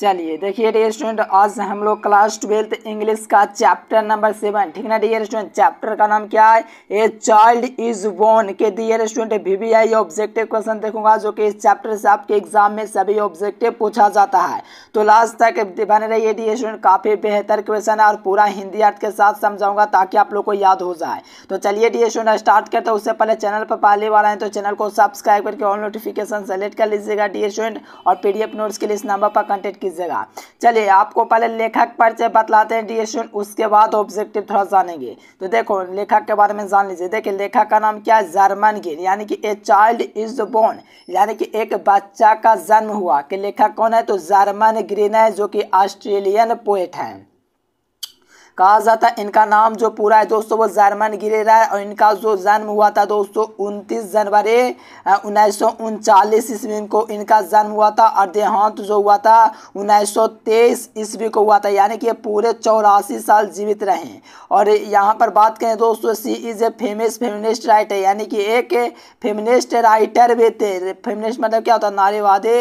चलिए देखिए dear student आज हम लोग क्लास ट्वेल्थ इंग्लिश का चैप्टर नंबर सेवन ठीक ना डियर स्टूडेंट चैप्टर का नाम क्या है ए चाइल्ड इज बोर्न के dear student I objective question देखूंगा जो कि इस चैप्टर से आपके एग्जाम में सभी ऑब्जेक्टिव पूछा जाता है तो लास्ट तक बने रहिए डियर स्टूडेंट काफ़ी बेहतर क्वेश्चन है और पूरा हिंदी आर्ट के साथ समझाऊंगा ताकि आप लोग को याद हो जाए तो चलिए डियर स्टूडेंट स्टार्ट करते हैं उससे पहले चैनल पर पहले वाला है तो चैनल को सब्सक्राइब करके ऑल नोटिफिकेशन सेलेक्ट कर लीजिएगा डियर स्टूडेंट और पी नोट्स के लिए इस नंबर पर कॉन्टेक्ट कीजिएगा चलिए आपको पहले लेखक परिचय बतलाते हैं डिएशन उसके बाद ऑब्जेक्टिव थोड़ा जानेंगे तो देखो लेखक के बारे में जान लीजिए देखिए लेखक का नाम क्या है जर्मन गिर यानी कि ए चाइल्ड इज बोर्न यानी कि एक बच्चा का जन्म हुआ कि लेखक कौन है तो जर्मन ग्रीन है जो कि ऑस्ट्रेलियन पोएट हैं कहा जाता है इनका नाम जो पूरा है दोस्तों वो जर्मन गिरेरा है और इनका जो जन्म हुआ था दोस्तों उनतीस जनवरी उन्नीस सौ उनचालीस ईस्वी को इनका जन्म हुआ था और देहांत जो हुआ था उन्नीस सौ तेईस ईस्वी को हुआ था यानी कि पूरे चौरासी साल जीवित रहे और यहाँ पर बात करें दोस्तों she is a famous feminist writer यानी कि एक फेमिनिस्ट राइटर भी थे फेमिनिस्ट मतलब क्या होता है नारीवादी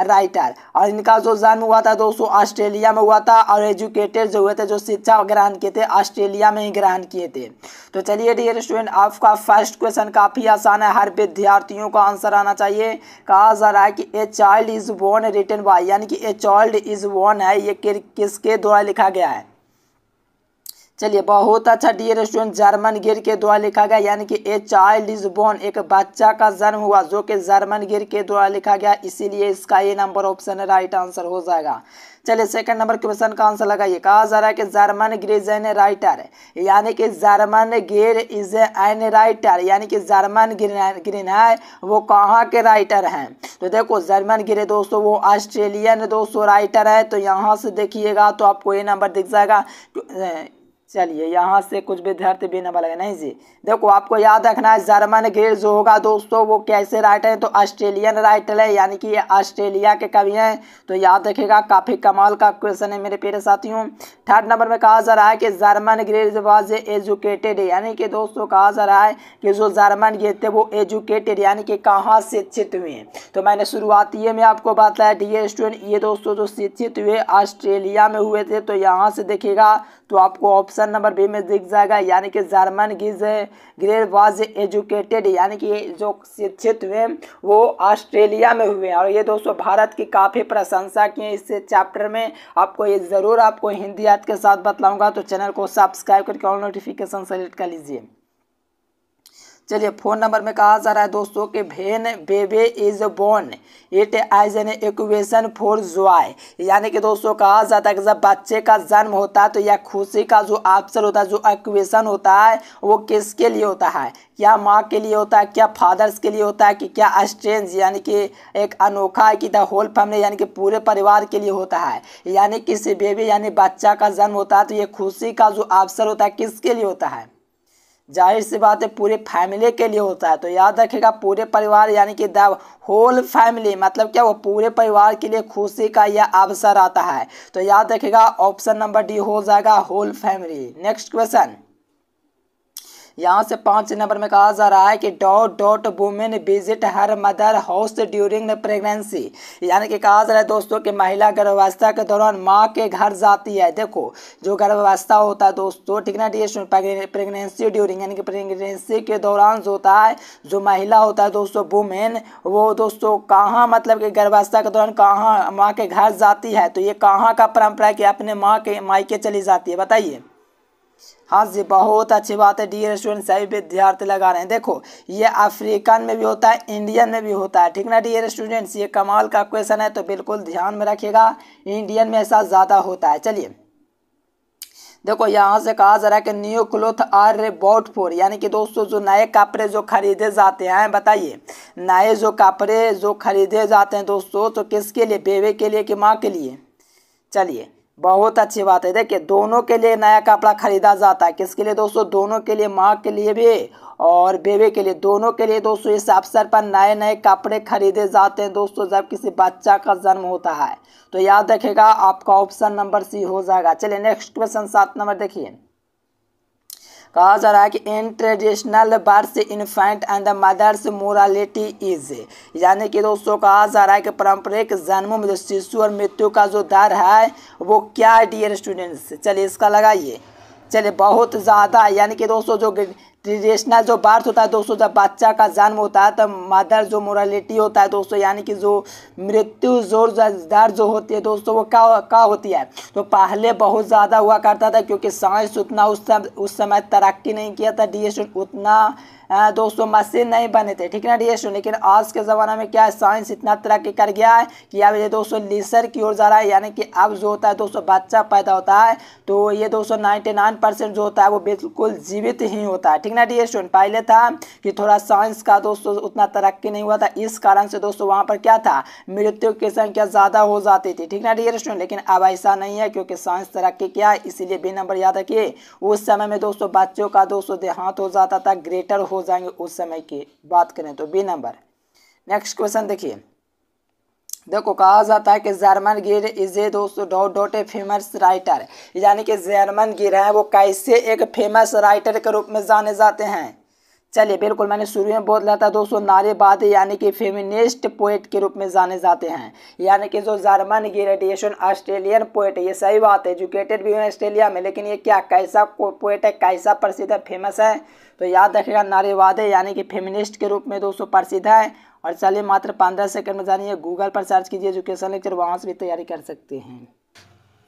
राइटर और इनका जो जन्म हुआ था दोस्तों ऑस्ट्रेलिया में हुआ था और एजुकेटेड जो हुए थे जो शिक्षा ग्रहण किए थे ऑस्ट्रेलिया में ही ग्रहण किए थे तो चलिए डियर स्टूडेंट आपका फर्स्ट क्वेश्चन काफ़ी आसान है हर विद्यार्थियों का आंसर आना चाहिए कहा जा रहा है कि a child is born written by यानी कि ए चाइल्ड इज बोर्न है ये किसके द्वारा लिखा गया है चलिए बहुत अच्छा डी रेस्टोरेंट जर्मन गिर के द्वारा लिखा गया यानी कि ए चाइल्ड इज बोर्न एक बच्चा का जन्म हुआ जो कि जर्मन गिर के द्वारा लिखा गया इसीलिए इसका ये नंबर ऑप्शन राइट आंसर हो जाएगा चलिए सेकंड नंबर क्वेश्चन का आंसर लगाइए कहा जा रहा है कि जर्मन ग्रेज एन राइटर यानी कि जर्मन गिर इज एन राइटर यानी कि जर्मन ग्रीन है वो कहाँ के राइटर हैं तो देखो जर्मन गिरे दोस्तों वो ऑस्ट्रेलियन दोस्तों राइटर है तो यहाँ से देखिएगा तो आपको ये नंबर दिख जाएगा चलिए यहाँ से कुछ विद्यार्थी भी नंबर लगे नहीं जी देखो आपको याद रखना है जर्मन घेर जो होगा दोस्तों वो कैसे राइटर है तो ऑस्ट्रेलियन राइटर है यानी कि ये ऑस्ट्रेलिया के कवि हैं तो याद रखेगा काफ़ी कमाल का क्वेश्चन है मेरे प्यारे साथियों थर्ड नंबर में कहा जा रहा है कि जर्मन घेर वॉज एजुकेटेड यानी कि दोस्तों कहा जा रहा है कि जो जर्मन घेर थे वो एजुकेटेड यानी कि कहाँ शिक्षित हुए हैं तो मैंने शुरुआती में आपको बताया डी स्टूडेंट ये दोस्तों जो शिक्षित हुए ऑस्ट्रेलिया में हुए थे तो यहाँ से देखेगा तो आपको ऑप्शन ऑप्शन नंबर बी में दिख जाएगा यानी कि Germaine Greer great was educated यानी कि जो शिक्षित हुए वो ऑस्ट्रेलिया में हुए और ये दोस्तों भारत की काफ़ी प्रशंसा की इस चैप्टर में आपको ये ज़रूर आपको हिंदी याद के साथ बतलाऊँगा तो चैनल को सब्सक्राइब करके और नोटिफिकेशन सेलेक्ट कर लीजिए चलिए फोन नंबर में कहा जा रहा है दोस्तों कि when baby is born it is an occasion for joy यानी कि दोस्तों कहा जाता है कि जब बच्चे का जन्म होता है तो यह खुशी का जो ऑप्शन होता है जो इक्वेशन होता है वो किसके लिए होता है क्या माँ के लिए होता है क्या फादर्स के लिए होता है कि क्या स्ट्रेंज यानी कि एक अनोखा है कि द होल फैमिली यानी कि पूरे परिवार के लिए होता है यानी किसी बेबी यानी बच्चा का जन्म होता है तो ये खुशी का जो अवसर होता है किसके लिए होता है जाहिर सी बात है पूरे फैमिली के लिए होता है तो याद रखेगा पूरे परिवार यानी कि द होल फैमिली मतलब क्या वो पूरे परिवार के लिए खुशी का यह अवसर आता है तो याद रखेगा ऑप्शन नंबर डी हो जाएगा होल फैमिली नेक्स्ट क्वेश्चन यहाँ से पाँच नंबर में कहा जा रहा है कि dot dot women visit her mother house during pregnancy यानी कि कहा जा रहा है दोस्तों कि महिला गर्भावस्था के दौरान माँ के घर जाती है देखो जो गर्भावस्था होता है दोस्तों ठीक ना डी प्रेगनेंसी ड्यूरिंग यानी कि प्रेगनेंसी के दौरान जो होता है जो महिला होता है दोस्तों वुमेन वो दोस्तों कहाँ मतलब कि गर्भावस्था के दौरान कहाँ माँ के घर जाती है तो ये कहाँ का परंपरा है कि अपने माँ के मायके चली जाती है बताइए हाँ जी बहुत अच्छी बात है डी रेस्टोरेंट सभी विद्यार्थी लगा रहे हैं देखो ये अफ्रीकन में भी होता है इंडियन में भी होता है ठीक ना डी स्टूडेंट्स ये कमाल का क्वेश्चन है तो बिल्कुल ध्यान में रखिएगा इंडियन में ऐसा ज़्यादा होता है चलिए देखो यहाँ से कहा जा रहा है कि न्यू क्लोथ आर रे बॉट फोर यानी कि दोस्तों जो नए कपड़े जो खरीदे जाते हैं बताइए नए जो कपड़े जो खरीदे जाते हैं दोस्तों तो किसके लिए बेबे के लिए कि माँ के लिए चलिए बहुत अच्छी बात है देखिए दोनों के लिए नया कपड़ा खरीदा जाता है किसके लिए दोस्तों दोनों के लिए माँ के लिए भी और बेबी के लिए दोनों के लिए दोस्तों इस अवसर पर नए नए कपड़े खरीदे जाते हैं दोस्तों जब किसी बच्चा का जन्म होता है तो याद रखेगा आपका ऑप्शन नंबर सी हो जाएगा चलिए नेक्स्ट क्वेश्चन सात नंबर देखिए कहा जा रहा है कि in traditional birth infant and the mothers mortality is यानी कि दोस्तों कहा जा रहा है कि पारंपरिक जन्मों में जो शिशु और मृत्यु का जो दर है वो क्या है डियर स्टूडेंट्स चलिए इसका लगाइए चलिए बहुत ज़्यादा यानी कि दोस्तों जो ट्रेडिशनल जो बार्थ होता है दोस्तों जब बच्चा का जन्म होता है तब मदर जो मोरालिटी होता है दोस्तों यानी कि जो मृत्यु जोर दर जो होती है दोस्तों वो क्या क्या होती है तो पहले बहुत ज़्यादा हुआ करता था क्योंकि साइंस उतना उस समय उस समय तरक्की नहीं किया था डी उतना दोस्तों मशीन नहीं बने थे ठीक है ना डी लेकिन आज के ज़माने में क्या है साइंस इतना तरक्की कर गया है कि अब ये दो लीसर की ओर जा रहा है यानी कि अब जो होता है दो सौ बच्चा पैदा होता है तो ये दो सौ नाइन्टी नाइन परसेंट जो होता है वो बिल्कुल जीवित ही होता है ठीक ना डी पहले था कि थोड़ा साइंस का दोस्तों उतना तरक्की नहीं हुआ था इस कारण से दोस्तों वहाँ पर क्या था मृत्यु की संख्या ज़्यादा हो जाती थी ठीक ना डी लेकिन अब ऐसा नहीं है क्योंकि साइंस तरक्की किया है इसीलिए बे नंबर याद रखिए उस समय में दोस्तों बच्चों का दोस्तों देहांत हो जाता था ग्रेटर हो हो जाएंगे उस समय की बात करें तो बी नंबर नेक्स्ट क्वेश्चन देखिए देखो कहा जाता है कि जर्मन गिर इजे दोस्तों dot dot a famous writer यानी कि जर्मन गिर है वो कैसे एक फेमस राइटर के रूप में जाने जाते हैं चलिए बिल्कुल मैंने शुरू में बोल रहा था दोस्तों नारेबाद यानी कि फेमिनिस्ट पोइट के रूप में जाने जाते हैं यानी कि जो जर्मन ग्रेडिएशन ऑस्ट्रेलियन पोइट ये सही बात है एजुकेटेड भी है ऑस्ट्रेलिया में लेकिन ये क्या कैसा पोइट है कैसा प्रसिद्ध है फेमस है तो याद रखेगा नारेवाद यानी कि फेमिनिस्ट के रूप में दोस्तों प्रसिद्ध है और चलिए मात्र पंद्रह सेकंड में जानिए गूगल पर सर्च कीजिए एजुकेशन लेक्चर वहाँ से भी तैयारी कर सकते हैं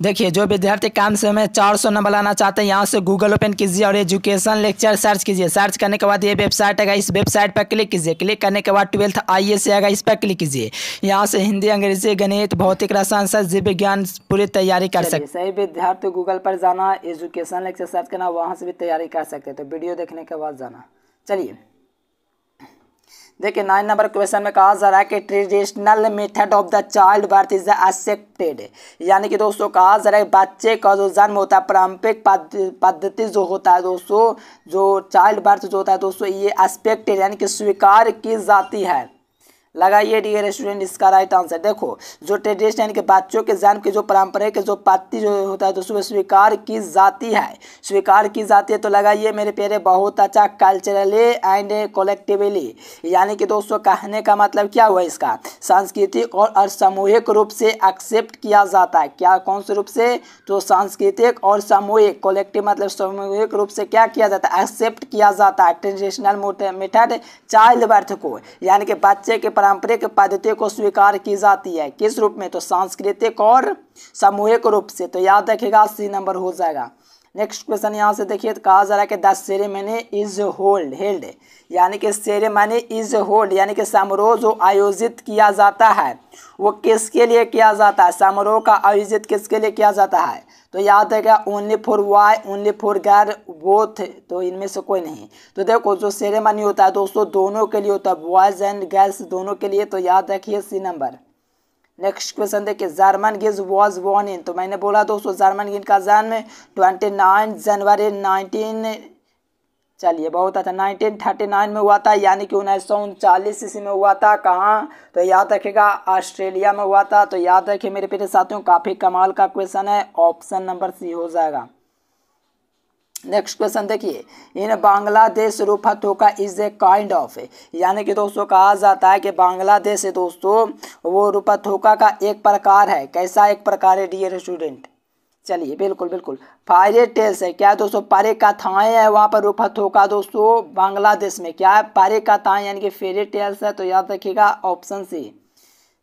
देखिए जो विद्यार्थी काम से में चार सौ नंबर लाना चाहते हैं यहाँ से गूगल ओपन कीजिए और एजुकेशन लेक्चर सर्च कीजिए सर्च करने के बाद ये वेबसाइट आएगा इस वेबसाइट पर क्लिक कीजिए क्लिक करने के बाद ट्वेल्थ आई एस आएगा इस पर क्लिक कीजिए यहाँ से हिंदी अंग्रेजी गणित भौतिक रसायन सर जीव विज्ञान पूरी तैयारी कर सकते सही विद्यार्थी गूगल पर जाना एजुकेशन लेक्चर सर्च करना वहाँ से भी तैयारी कर सकते तो वीडियो देखने के बाद जाना चलिए देखिए नाइन नंबर क्वेश्चन में कहा जा रहा है कि traditional method of the child birth is accepted यानी कि दोस्तों कहा जा रहा है बच्चे का जो जन्म होता है पारंपरिक पद्धति जो होता है दोस्तों जो चाइल्ड बर्थ जो होता है दोस्तों ये एक्सपेक्टेड यानी कि स्वीकार की जाती है लगाइए डियर स्टूडेंट इसका राइट आंसर देखो जो ट्रेडिशन यानी कि बच्चों के जन्म के जो के जो पाती जो होता है दोस्तों स्वीकार की जाती है स्वीकार की जाती है तो लगाइए मेरे प्यारे बहुत अच्छा कल्चरली एंड कलेक्टिवली यानी कि दोस्तों कहने का मतलब क्या हुआ इसका सांस्कृतिक और असामूहिक रूप से एक्सेप्ट किया जाता है क्या कौन से रूप से तो सांस्कृतिक और सामूहिक कलेक्टिव मतलब सामूहिक रूप से क्या किया जाता है एक्सेप्ट किया जाता है ट्रेडिशनल मेथड चाइल्ड बर्थ को यानी कि बच्चे के पारंपरिक पद्धति को स्वीकार की जाती है किस रूप में तो सांस्कृतिक और सामूहिक रूप से तो याद रखेगा सी नंबर हो जाएगा नेक्स्ट क्वेश्चन यहाँ से देखिए तो कहा जा रहा है कि the ceremony is hold held यानी कि सेरेमनी इज होल्ड यानी कि समारोह जो आयोजित किया जाता है वो किसके लिए किया जाता है समारोह का आयोजित किसके लिए किया जाता है तो याद है क्या only for boy only for girl both तो इनमें से कोई नहीं तो देखो जो सेरेमनी होता है दोस्तों दोनों के लिए होता है बॉयज़ एंड गर्ल्स दोनों के लिए तो याद रखिए सी नंबर नेक्स्ट क्वेश्चन देखिए जर्मन गिज वॉज वॉन इन तो मैंने बोला दोस्तों जर्मन गिज का जन्म ट्वेंटी नाइन जनवरी नाइनटीन चलिए बहुत अच्छा नाइनटीन थर्टी नाइन में हुआ था यानी कि उन्नीस सौ उनचालीस ईस्वी में हुआ था कहाँ तो याद रखिएगा ऑस्ट्रेलिया में हुआ था तो याद रखिए मेरे पीछे साथियों काफ़ी कमाल का क्वेश्चन है ऑप्शन नंबर सी हो जाएगा नेक्स्ट क्वेश्चन देखिए इन बांग्लादेश रूफतो का इज ए काइंड ऑफ यानी कि दोस्तों कहा जाता है कि बांग्लादेश है दोस्तों वो रूपथोका का एक प्रकार है कैसा एक प्रकार है डियर स्टूडेंट चलिए बिल्कुल बिल्कुल फायरे टेल्स है क्या दोस्तों परे कथाएँ हैं वहाँ पर रूपथोका दोस्तों बांग्लादेश में क्या है परे कथाएँ यानी कि फेरे टेल्स है तो याद रखिएगा ऑप्शन सी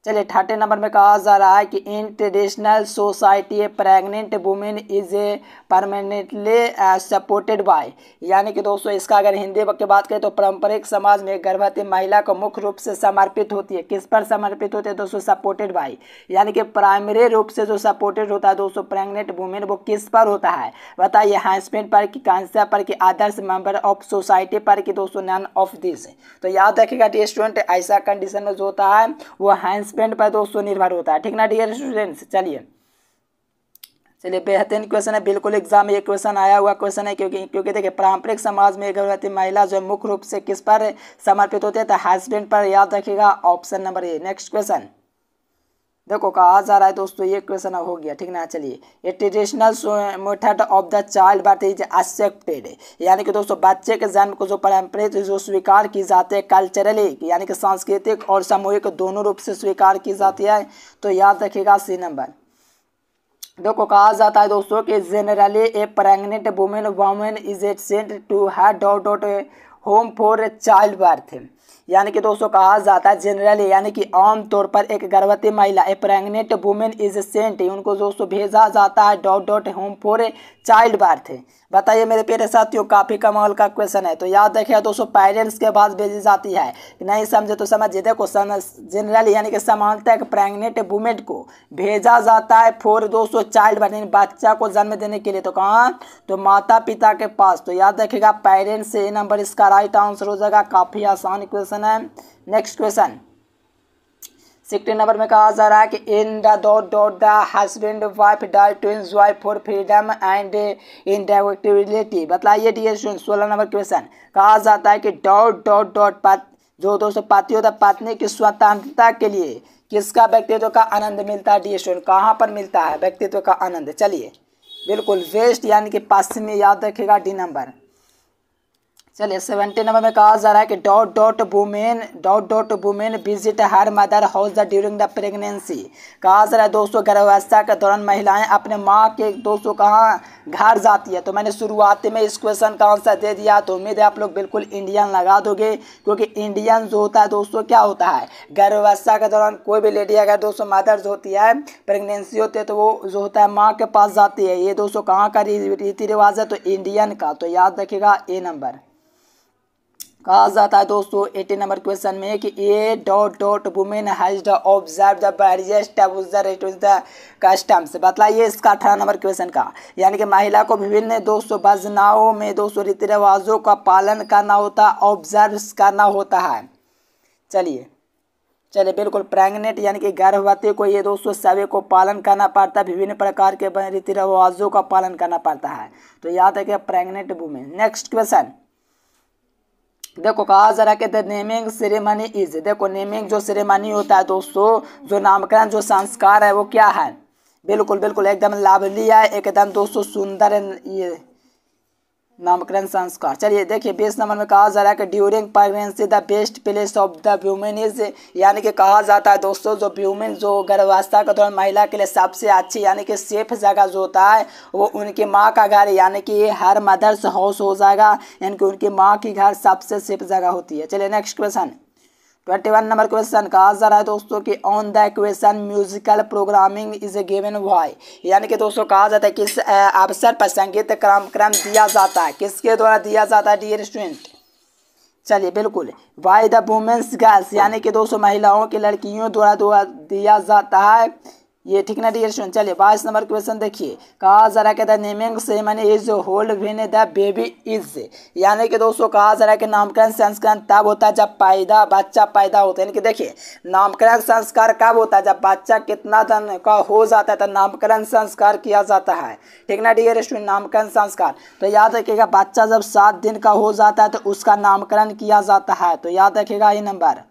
चलिए थर्टीन नंबर में कहा जा रहा है कि in traditional society a pregnant women is a permanently supported by यानी कि दोस्तों इसका अगर हिंदी की बात करें तो पारंपरिक समाज में गर्भवती महिला को मुख्य रूप से समर्पित होती है किस पर समर्पित होती है दोस्तों सपोर्टेड बाय यानी कि प्राइमरी रूप से जो सपोर्टेड होता है दोस्तों प्रेगनेंट वुमेन वो किस पर होता है बताइए हस्बैंड पर कि कांसा पर कि आदर्श मेंबर ऑफ सोसाइटी पर कि दोस्तों नन ऑफ दिस तो याद कि स्टूडेंट ऐसा कंडीशन में जो होता है वो हैंस स्पेंड पर दोस्तों निर्भर होता है ठीक ना डियर स्टूडेंट्स चलिए चलिए बेहतरीन क्वेश्चन है बिल्कुल एग्जाम में ये क्वेश्चन आया हुआ क्वेश्चन है क्योंकि क्योंकि देखिए पारंपरिक समाज में गर्भवती महिला जो मुख्य रूप से किस पर समर्पित होती है तो हस्बैंड पर याद रखिएगा option number A next question देखो कहा जा रहा है दोस्तों ये क्वेश्चन हो गया ठीक ना चलिए ये traditional method of the child birth is accepted यानी कि दोस्तों बच्चे के जन्म को जो परंपरित जो स्वीकार की जाती है कल्चरली यानी कि सांस्कृतिक और सामूहिक दोनों रूप से स्वीकार की जाती है तो याद रखिएगा सी नंबर देखो कहा जाता है दोस्तों कि generally a pregnant women women is at sent to her dot home for child birth यानी कि दोस्तों कहा जाता है जनरली यानी कि आमतौर पर एक गर्भवती महिला a pregnant women is sent उनको दोस्तों भेजा जाता है dot dot home for a child birth बताइए मेरे प्यारे साथियों काफ़ी कमाल का क्वेश्चन है तो याद रखिए दोस्तों पेरेंट्स के बाद भेजी जाती है नहीं समझे तो समझिए देखो जनरली यानी कि समानता एक प्रेग्नेंट वुमेन को भेजा जाता है फोर दोस्तों चाइल्ड बर्थ यानी बच्चा को जन्म देने के लिए तो कहाँ तो माता पिता के पास तो याद रखेगा पेरेंट्स ये नंबर इसका राइट आंसर हो जाएगा काफ़ी आसान क्वेश्चन क्वेश्चन है नेक्स्ट क्वेश्चन सिक्सटीन नंबर में कहा जा रहा है कि in the dot dot the husband wife die to wife for freedom and in directivity बताइए डी स्टूडेंट सोलह नंबर क्वेश्चन कहा जाता है कि डॉट डॉट डॉट पात जो दोस्तों पति होता है पातने की स्वतंत्रता के लिए किसका व्यक्तित्व का आनंद मिलता है डी स्टूडेंट कहाँ पर मिलता है व्यक्तित्व का आनंद चलिए बिल्कुल वेस्ट यानी कि पश्चिमी याद रखेगा डी नंबर चलिए सेवेंटी नंबर में कहा जा रहा है कि dot dot women dot dot women visit her mother house the during the pregnancy कहा जा रहा है दोस्तों गर्भावस्था के दौरान महिलाएं अपने माँ के दोस्तों कहाँ घर जाती है तो मैंने शुरुआत में इस क्वेश्चन का आंसर दे दिया तो उम्मीद है आप लोग बिल्कुल इंडियन लगा दोगे क्योंकि इंडियन जो होता है दोस्तों क्या होता है गर्भावस्था के दौरान कोई भी लेडी अगर दोस्तों मदर जो होती है प्रेगनेंसी होती है तो वो जो होता है माँ के पास जाती है ये दोस्तों कहाँ का रीति रिवाज है तो इंडियन का तो याद रखेगा ए नंबर कहा जाता है दोस्तों एटीन नंबर क्वेश्चन में कि a dot dot women has the observe the various the customs बताइए इसका अठारह नंबर क्वेश्चन का यानी कि महिला को विभिन्न दोस्तों बजनाओं में दोस्तों रीति रिवाजों का पालन करना होता है ऑब्जर्व करना होता है चलिए चलिए बिल्कुल प्रेगनेंट यानी कि गर्भवती को ये दोस्तों सभी को पालन करना पड़ता है विभिन्न प्रकार के रीति रिवाजों का पालन करना पड़ता है तो याद रखिए प्रेगनेंट वुमेन नेक्स्ट क्वेश्चन देखो कहा जरा कहते नेमिंग सेरेमनी इज देखो नेमिंग जो सेरेमनी होता है दोस्तों जो नामकरण जो संस्कार है वो क्या है बिल्कुल बिल्कुल एकदम लाभली है एकदम दोस्तों सुंदर ये नामकरण संस्कार चलिए देखिए बीस नंबर में कहा जा रहा है कि during pregnancy the best place of the women is यानी कि कहा जाता है दोस्तों जो व्यूमेन जो गर्भावस्था के दौरान महिला के लिए सबसे अच्छी यानी कि सेफ जगह जो होता है वो उनकी माँ का घर यानी कि हर मदर्स हाउस हो जाएगा यानी कि उनकी माँ की घर सबसे सेफ जगह होती है चलिए next question twenty one number question का आंसर है दोस्तों कि on the question musical programming is given by यानी कि दोस्तों कहा जाता है किस अवसर पर संगीत कार्यक्रम दिया जाता है किसके द्वारा दिया जाता है डियर स्टूडेंट चलिए बिल्कुल वाई द वुमेंस गर्ल्स यानी कि दोस्तों महिलाओं की लड़कियों द्वारा दिया जाता है ये ठीक ना डियर स्टूडेंट चलिए बाईस नंबर क्वेश्चन देखिए कहा जरा के द नेमिंग मैंने is hold when the baby is यानी कि दोस्तों कहा जरा के नामकरण संस्करण तब होता है जब पैदा बच्चा पैदा होता है यानी कि देखिए नामकरण संस्कार कब होता है जब बच्चा कितना धन का हो जाता है तो नामकरण संस्कार किया जाता है ठीक ना डियर स्टूडेंट नामकरण संस्कार तो याद रखिएगा बच्चा जब सात दिन का हो जाता है तो उसका नामकरण किया जाता है तो याद रखेगा ये नंबर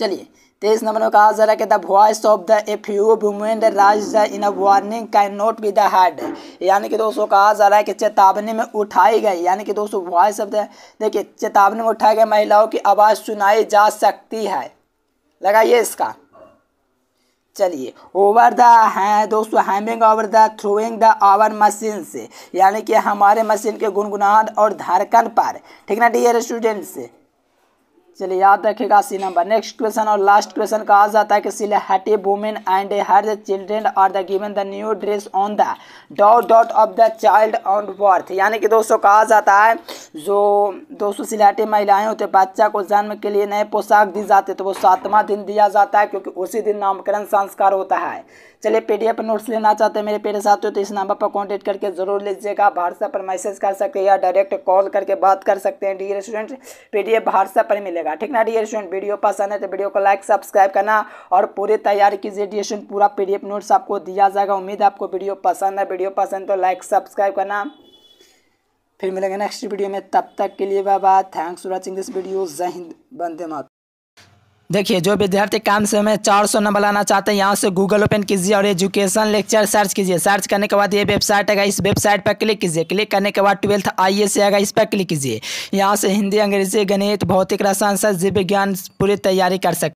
चलिए तेईस नंबर में कहा जा रहा है कि the voice of the a few women rise in a warning can not be the head यानी कि दोस्तों कहा जा रहा है कि चेतावनी में उठाई गई यानी कि दोस्तों वॉइस ऑफ द देखिए चेतावनी में उठाई गई महिलाओं की आवाज़ सुनाई जा सकती है लगाइए इसका चलिए ओवर द है दोस्तों hemming over the throwing the hour machine से यानी कि हमारे मशीन के गुनगुनाहट और धड़कन पर ठीक ना डियर स्टूडेंट्स चलिए याद रखेगा सी नंबर नेक्स्ट क्वेश्चन और लास्ट क्वेश्चन कहा जाता है कि सिलेटी women and her the children are the given the new dress on the dot dot of the child on birth यानी कि दोस्तों कहा जाता है जो दोस्तों सिलहटी महिलाएं होते बच्चा को जन्म के लिए नए पोशाक दी जाती है तो वो सातवां दिन दिया जाता है क्योंकि उसी दिन नामकरण संस्कार होता है चलिए पीडीएफ नोट्स लेना चाहते हैं मेरे पेरे साथ हो तो इस नंबर पर कॉन्टेक्ट करके जरूर लीजिएगा व्हाट्सएप पर मैसेज कर सकते हैं या डायरेक्ट कॉल करके बात कर सकते हैं डी स्टूडेंट पीडीएफ व्हाट्सएप पर मिलेगा ठीक ना डी स्टूडेंट वीडियो पसंद है तो वीडियो को लाइक सब्सक्राइब करना और पूरे तैयारी कीजिए डी स्टूडेंट पूरा पीडीएफ नोट्स आपको दिया जाएगा उम्मीद आपको वीडियो पसंद है वीडियो पसंद तो लाइक सब्सक्राइब करना फिर मिलेंगे नेक्स्ट वीडियो में तब तक के लिए बाबा thanks for watching this video जय हिंद बंदे मात देखिए जो विद्यार्थी काम से में चार सौ नंबर लाना चाहते हैं यहाँ से गूगल ओपन कीजिए और एजुकेशन लेक्चर सर्च कीजिए सर्च करने के बाद ये वेबसाइट आएगा इस वेबसाइट पर क्लिक कीजिए क्लिक करने के बाद ट्वेल्थ आई से आएगा इस पर क्लिक कीजिए यहाँ से हिंदी अंग्रेजी गणित भौतिक रसायन सर जीव विज्ञान पूरी तैयारी कर सकते